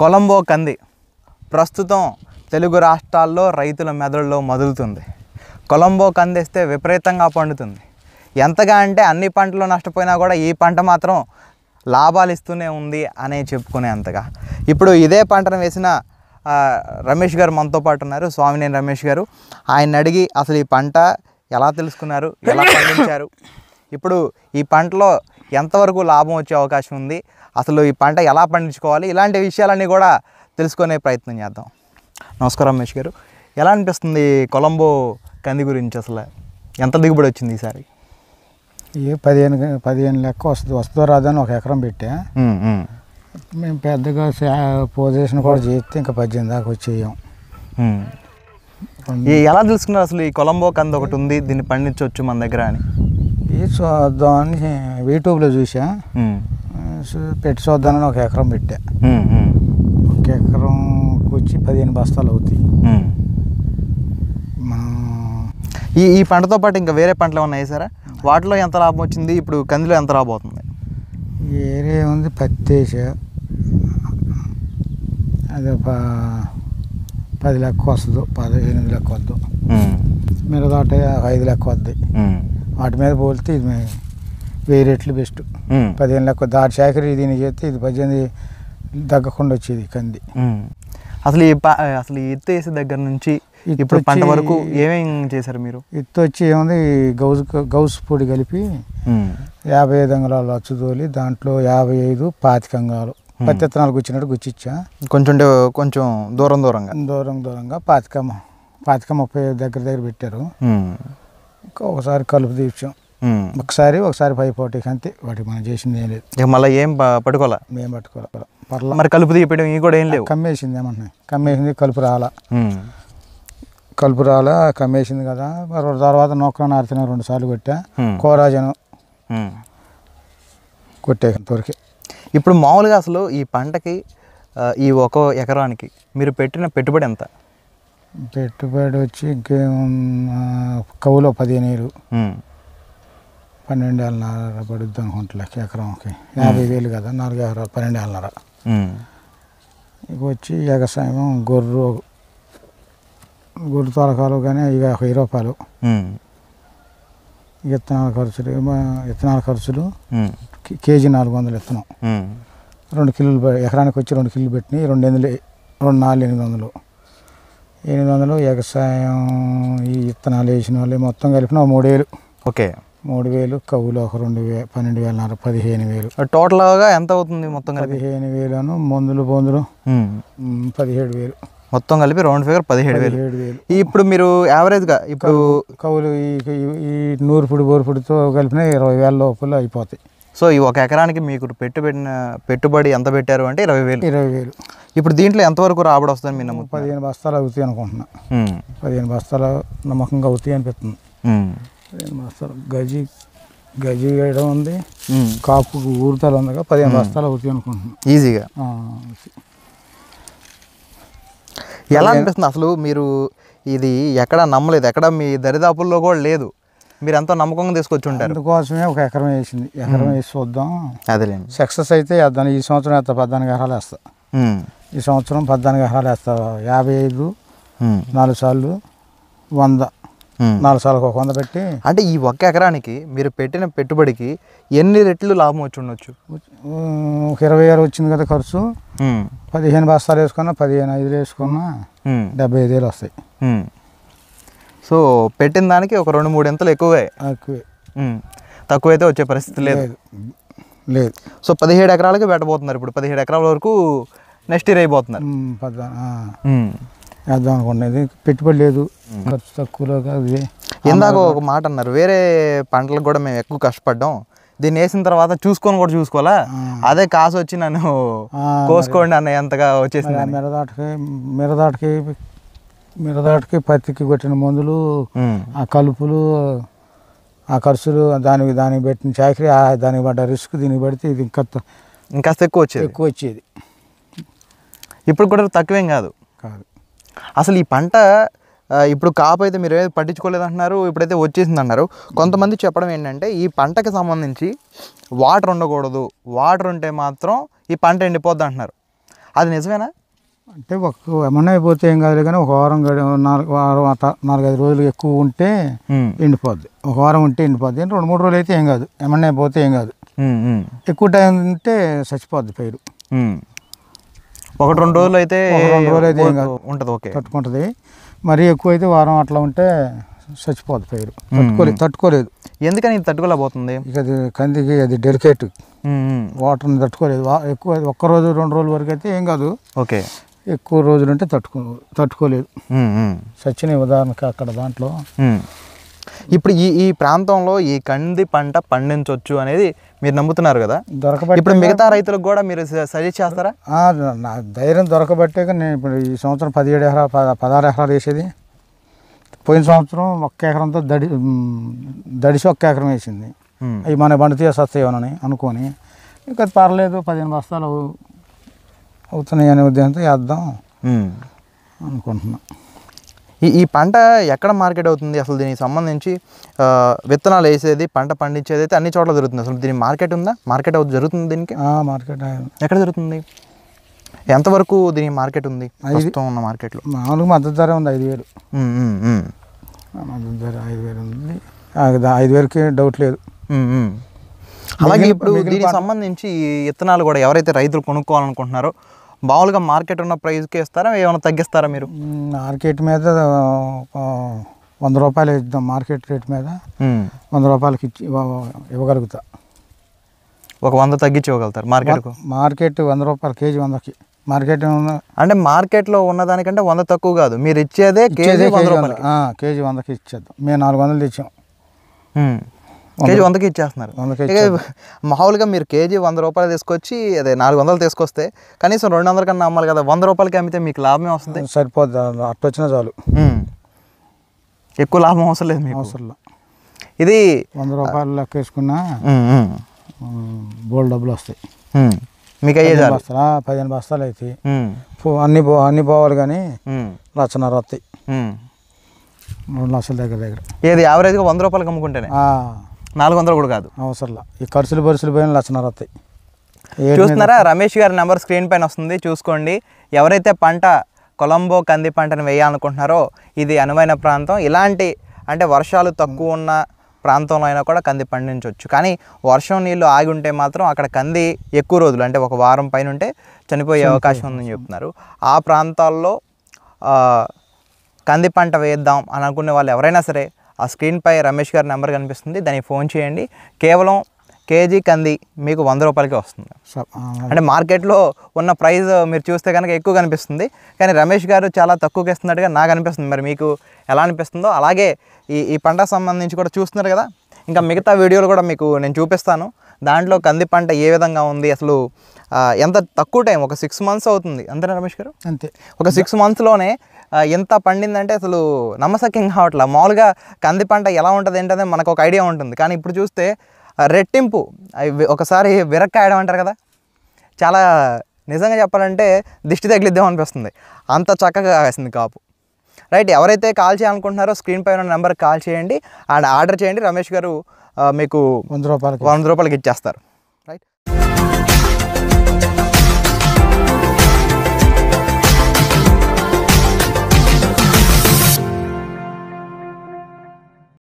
కొలంబో కంది ప్రస్తుతం తెలుగు రాష్ట్రాల్లో రైతుల మెదడులో మొదలుతుంది కొలంబో కందిస్తే విపరీతంగా పండుతుంది ఎంతగా అంటే అన్ని పంటలు నష్టపోయినా కూడా ఈ పంట మాత్రం లాభాలు ఇస్తూనే ఉంది అనే చెప్పుకునే అంతగా ఇప్పుడు ఇదే పంటను వేసిన రమేష్ గారు మనతో పాటు ఉన్నారు స్వామినేని రమేష్ గారు ఆయన అడిగి అసలు ఈ పంట ఎలా తెలుసుకున్నారు ఎలా పండించారు ఇప్పుడు ఈ పంటలో ఎంతవరకు లాభం వచ్చే అవకాశం ఉంది అసలు ఈ పంట ఎలా పండించుకోవాలి ఇలాంటి విషయాలన్నీ కూడా తెలుసుకునే ప్రయత్నం చేద్దాం నమస్కారం రమేష్ గారు ఎలా అనిపిస్తుంది కొలంబో కంది గురించి అసలు ఎంత దిగుబడి వచ్చింది ఈసారి ఏ పదిహేను పదిహేను లెక్క వస్తుంది వస్తుందో రాదని ఒక ఎకరం పెట్టా మేము పెద్దగా పొజిషన్ కూడా చేస్తే ఇంకా పద్దెనిమిది దాకా వచ్చేయం ఎలా తెలుసుకున్నారు అసలు ఈ కొలంబో కంది ఒకటి ఉంది దీన్ని పండించవచ్చు మన దగ్గర అని చూద్దామని యూట్యూబ్లో చూసా పెట్టి చూద్దానని ఒక ఎకరం పెట్టా ఒక ఎకరం వచ్చి పదిహేను బస్తాలు అవుతాయి ఈ ఈ పంటతో పాటు ఇంకా వేరే పంటలు ఉన్నాయి సరే వాటిలో ఎంత లాభం వచ్చింది ఇప్పుడు కందిలో ఎంత లాభం అవుతుంది వేరే ఉంది పత్తి అది ఒక పది లెక్క వస్తుంది పది లెక్క వద్దు మిగతా ఐదు లెక్క వద్ది వాటి మీద పోలితే ఇది వెయ్యి రెట్లు బెస్ట్ పదిహేను లక్ష దాటి శాఖరి దీని చేస్తే ఇది పద్దెనిమిది తగ్గకుండా వచ్చేది కంది అసలు ఈ అసలు ఎత్తు వేసే దగ్గర నుంచి ఇప్పుడు పంట వరకు ఏమేం చేశారు మీరు ఎత్తు వచ్చి ఏముంది గౌజు గౌస్ పొడి కలిపి యాభై ఐదు అంగళాలు అచ్చు తోలి దాంట్లో యాభై ఐదు పాతిక అంగళాలు పత్తి విత్తనాలు గుచ్చినట్టు గుచ్చిచ్చా కొంచెం కొంచెం దూరం దూరంగా దూరం దూరంగా పాతిక పాతిక ముప్పై దగ్గర దగ్గర పెట్టారు ఒకసారి కలుపు తీర్చాం ఒకసారి ఒకసారి పై పోటీకి అంతే వాటికి మనం చేసింది ఏం లేదు మళ్ళీ ఏం పట్టుకోవాలా మేము పట్టుకోవాలి మరి కలుపు తీయడం ఇవి కూడా ఏం లేవు కమ్మేసింది ఏమన్నా కమ్మేసింది కలుపు రాలా కలుపు రాలా కమ్మేసింది కదా మరి తర్వాత నొక్కలో నారుతున్నా రెండు సార్లు కొట్టా కొట్టే కొట్టేంతవరకు ఇప్పుడు మామూలుగా అసలు ఈ పంటకి ఈ ఒక ఎకరానికి మీరు పెట్టిన పెట్టుబడి ఎంత పెట్టుబడి వచ్చి ఇంకేం కవులో పదిహేను పన్నెండు ఏళ్ళన్నర పడుద్ది అనుకుంటు లెక్క ఎకరంకి యాభై వేలు కదా నాలుగు ఎకరా పన్నెండు ఏళ్ళన్నర ఇక వచ్చి వ్యవసాయం గొర్రు గొర్రె తొలకాలు కానీ ఇక వెయ్యి రూపాయలు విత్తనాల ఖర్చులు విత్తనాల ఖర్చులు కేజీ నాలుగు వందలు విత్తనం రెండు కిలోలు ఎకరానికి వచ్చి రెండు కిలోలు పెట్టినాయి రెండు ఎనిమిది రెండు నాలుగు ఎనిమిది వందలు ఎనిమిది వందలు వ్యవసాయం ఈ విత్తనాలు వేసిన వాళ్ళు మొత్తం కలిపిన మూడేళ్ళు ఓకే మూడు వేలు కవులు ఒక రెండు వే పన్నెండు వేల పదిహేను వేలు టోటల్గా ఎంత అవుతుంది మొత్తం పదిహేను వేలను మందులు బొందులు పదిహేడు వేలు మొత్తం కలిపి రౌండ్ ఫిగర్ పదిహేడు వేలు ఏడు వేలు ఇప్పుడు మీరు యావరేజ్గా ఇప్పుడు కవులు ఈ ఈ బోరు పుడితో కలిపిన ఇరవై వేల లోపల అయిపోతాయి సో ఈ ఒక ఎకరానికి మీకు పెట్టుబడిన పెట్టుబడి ఎంత పెట్టారు అంటే ఇరవై వేలు ఇరవై వేలు ఇప్పుడు దీంట్లో ఎంతవరకు రాబడి వస్తుంది మీ నమ్మకం పదిహేను బస్తాలు అవుతాయి అనుకుంటున్నా పదిహేను బస్తాలు నమ్మకంగా అవుతాయి అనిపిస్తుంది పదిహేను గజి గజి వేయడం ఉంది కాపు ఊరుతాలు ఉందిగా పదిహేను బస్తాలు అవుతాయి అనుకుంటున్నాను ఈజీగా ఎలా అనిపిస్తుంది అసలు మీరు ఇది ఎక్కడ నమ్మలేదు ఎక్కడ మీ దరిదాపుల్లో కూడా లేదు మీరు ఎంతో నమ్మకంగా తీసుకొచ్చి ఉంటారు అందుకోసమే ఒక ఎకరం వేసింది ఎకరం వేసి చూద్దాం అదేలేండి సక్సెస్ అయితే వేద్దాను ఈ సంవత్సరం వేస్తా పద్నాలుగు ఎకరాలు వేస్తా ఈ సంవత్సరం పద్నాలుగు ఎకరాలు వేస్తా యాభై ఐదు నాలుగు సార్లు వంద నాలుగు సార్లు ఒక వంద పెట్టి అంటే ఈ ఒక్క ఎకరానికి మీరు పెట్టిన పెట్టుబడికి ఎన్ని రెట్లు లాభం వచ్చి ఉండొచ్చు ఒక ఇరవై ఆరు వచ్చింది కదా ఖర్చు పదిహేను బస్తాలు వేసుకున్నా పదిహేను ఐదులు వేసుకున్నా డెబ్బై ఐదు వేలు వస్తాయి సో పెట్టిన దానికి ఒక రెండు మూడు ఎంతలు ఎక్కువే ఎక్కువే తక్కువైతే వచ్చే పరిస్థితి లేదు లేదు సో పదిహేడు ఎకరాలకి పెట్టబోతున్నారు ఇప్పుడు పదిహేడు ఎకరాల వరకు నెక్స్ట్ ఇయర్ అయిపోతున్నారు వేద్దాం అనుకున్నది పెట్టుబడి లేదు ఖర్చు తక్కువలో కాదు ఇందాక ఒక మాట అన్నారు వేరే పంటలకు కూడా మేము ఎక్కువ కష్టపడ్డాం దీన్ని వేసిన తర్వాత చూసుకొని కూడా చూసుకోవాలా అదే కాసు వచ్చి నన్ను కోసుకోండి అన్న ఎంతగా వచ్చేసింది మిరదాటకి మిరదాటకి మిరదాటకి పత్తికి కొట్టిన మందులు ఆ కలుపులు ఆ ఖర్చులు దానికి దానికి పెట్టిన చాకరీ దానికి పడ్డ రిస్క్ దీనికి పడితే ఇది ఇంకా ఇంకా ఎక్కువ వచ్చేది ఎక్కువ వచ్చేది ఇప్పుడు కూడా తక్కువేం కాదు కాదు అసలు ఈ పంట ఇప్పుడు కాపు అయితే మీరు ఏదైతే పట్టించుకోలేదు అంటున్నారు ఇప్పుడైతే వచ్చేసింది అన్నారు కొంతమంది చెప్పడం ఏంటంటే ఈ పంటకి సంబంధించి వాటర్ ఉండకూడదు వాటర్ ఉంటే మాత్రం ఈ పంట ఎండిపోద్ది అంటున్నారు అది నిజమేనా అంటే ఒక ఏమన్నా అయిపోతే ఏం కాదు కానీ ఒక వారం నాలుగు వారం నాలుగైదు రోజులు ఎక్కువ ఉంటే ఎండిపోద్ది ఒక వారం ఉంటే ఎండిపోద్ది రెండు మూడు రోజులు అయితే ఏం కాదు ఏమన్నా అయిపోతే ఏం కాదు ఎక్కువ టైం ఉంటే చచ్చిపోద్ది పైరు ఒకటి రెండు రోజులు అయితే ఉంటుంది ఓకే తట్టుకుంటుంది మరీ ఎక్కువ అయితే వారం అట్లా ఉంటే చచ్చిపోదు పైరు తట్టుకోలేదు తట్టుకోలేదు ఎందుకని ఇది తట్టుకోలేకపోతుంది ఇక అది కందికి అది డెలికేట్ వాటర్ని తట్టుకోలేదు ఎక్కువ ఒక్క రోజు రెండు రోజుల వరకు అయితే ఏం కాదు ఓకే ఎక్కువ రోజులు ఉంటే తట్టుకో తట్టుకోలేదు చచ్చిన ఉదాహరణకి అక్కడ దాంట్లో ఇప్పుడు ఈ ఈ ప్రాంతంలో ఈ కంది పంట పండించవచ్చు అనేది మీరు నమ్ముతున్నారు కదా దొరకబట్టి ఇప్పుడు మిగతా రైతులకు కూడా మీరు సజెస్ట్ చేస్తారా నా ధైర్యం దొరకబట్టేగా నేను ఇప్పుడు ఈ సంవత్సరం పదిహేడు ఎకరా పదహారు ఎకరాలు వేసేది పోయిన సంవత్సరం ఒక్క ఎకరంతో దడి దడిసి ఒక్క ఎకరం వేసింది అవి మన బండి సత్యవనని అనుకొని ఇంకా పర్లేదు పదిహేను బస్తాలు అవుతున్నాయి అనే ఉద్దేశంతో వేద్దాం అనుకుంటున్నాను ఈ ఈ పంట ఎక్కడ మార్కెట్ అవుతుంది అసలు దీనికి సంబంధించి విత్తనాలు వేసేది పంట పండించేది అయితే అన్ని చోట్ల జరుగుతుంది అసలు దీనికి మార్కెట్ ఉందా మార్కెట్ అవుతుంది జరుగుతుంది దీనికి మార్కెట్ ఎక్కడ జరుగుతుంది ఎంతవరకు దీనికి మార్కెట్ ఉంది ప్రస్తుతం ఉన్న మార్కెట్లో మామూలుగా మద్దతు ధర ఉంది ఐదు వేలు మద్దతు ధర ఐదు వేలు ఉంది ఐదు వేలకి డౌట్ లేదు అలాగే ఇప్పుడు దీనికి సంబంధించి విత్తనాలు కూడా ఎవరైతే రైతులు కొనుక్కోవాలనుకుంటున్నారో మామూలుగా మార్కెట్ ఉన్న ప్రైస్కి ఇస్తారా ఏమైనా తగ్గిస్తారా మీరు మార్కెట్ మీద వంద రూపాయలు ఇద్దాం మార్కెట్ రేట్ మీద వంద రూపాయలకి ఇచ్చి ఇవ్వగలుగుతా ఒక వంద తగ్గించి ఇవ్వగలుగుతారు మార్కెట్ మార్కెట్ వంద రూపాయలు కేజీ వందకి మార్కెట్ అంటే మార్కెట్లో ఉన్నదానికంటే వంద తక్కువ కాదు మీరు ఇచ్చేదే కేజీ వంద రూపాయలు కేజీ వందకి ఇచ్చేద్దాం మేము నాలుగు వందలు తెచ్చాం కేజీ వందకి ఇచ్చేస్తున్నారు మామూలుగా మీరు కేజీ వంద రూపాయలు తీసుకొచ్చి అదే నాలుగు వందలు తీసుకొస్తే కనీసం రెండు వందల కన్నా అమ్మాలి కదా వంద రూపాయలకి అమ్మితే మీకు లాభమే వస్తుంది సరిపోద్ది అట్టు వచ్చినా చాలు ఎక్కువ లాభం అవసరం లేదు మీకు అవసరం ఇది వంద రూపాయలు లెక్క వేసుకున్నా బోల్ డబ్బులు వస్తాయి మీకు అయ్యే బస్తాలా పదిహేను బస్తాలు అయితే అన్ని పో అన్ని పోవాలి కానీ లక్షన్నర వస్తాయి రెండు లక్షల దగ్గర దగ్గర ఏది యావరేజ్గా వంద రూపాయలకు అమ్ముకుంటేనే నాలుగు వందలు కూడా కాదు అవసరంలా ఈ ఖర్చులు పరుసులు పోయిన లక్షన్నర వస్తాయి చూస్తున్నారా రమేష్ గారి నెంబర్ స్క్రీన్ పైన వస్తుంది చూసుకోండి ఎవరైతే పంట కొలంబో కంది పంటను వేయాలనుకుంటున్నారో ఇది అనువైన ప్రాంతం ఇలాంటి అంటే వర్షాలు తక్కువ ఉన్న ప్రాంతంలో అయినా కూడా కంది పండించవచ్చు కానీ వర్షం నీళ్ళు ఆగి ఉంటే మాత్రం అక్కడ కంది ఎక్కువ రోజులు అంటే ఒక వారం పైన ఉంటే చనిపోయే అవకాశం ఉందని చెప్తున్నారు ఆ ప్రాంతాల్లో కంది పంట వేద్దాం అని అనుకునే వాళ్ళు ఎవరైనా సరే ఆ స్క్రీన్పై రమేష్ గారి నెంబర్ కనిపిస్తుంది దానికి ఫోన్ చేయండి కేవలం కేజీ కంది మీకు వంద రూపాయలకి వస్తుంది అంటే మార్కెట్లో ఉన్న ప్రైస్ మీరు చూస్తే కనుక ఎక్కువ కనిపిస్తుంది కానీ రమేష్ గారు చాలా తక్కువకి ఇస్తున్నట్టుగా నాకు అనిపిస్తుంది మరి మీకు ఎలా అనిపిస్తుందో అలాగే ఈ ఈ పంట సంబంధించి కూడా చూస్తున్నారు కదా ఇంకా మిగతా వీడియోలు కూడా మీకు నేను చూపిస్తాను దాంట్లో కంది పంట ఏ విధంగా ఉంది అసలు ఎంత తక్కువ టైం ఒక సిక్స్ మంత్స్ అవుతుంది అంతేనా రమేష్ గారు అంతే ఒక సిక్స్ మంత్స్లోనే ఎంత పండిందంటే అసలు నమ్మసక్యం కావట్ల మామూలుగా కంది పంట ఎలా ఉంటుంది ఏంటనే మనకు ఒక ఐడియా ఉంటుంది కానీ ఇప్పుడు చూస్తే రెట్టింపు ఒకసారి విరక్కాయడం అంటారు కదా చాలా నిజంగా చెప్పాలంటే దిష్టి తగిలిద్దాం అనిపిస్తుంది అంత చక్కగా కాసింది కాపు రైట్ ఎవరైతే కాల్ చేయాలనుకుంటున్నారో స్క్రీన్ పైన నెంబర్ కాల్ చేయండి అండ్ ఆర్డర్ చేయండి రమేష్ గారు మీకు వంద రూపాయలకి వంద రూపాయలకి ఇచ్చేస్తారు రైట్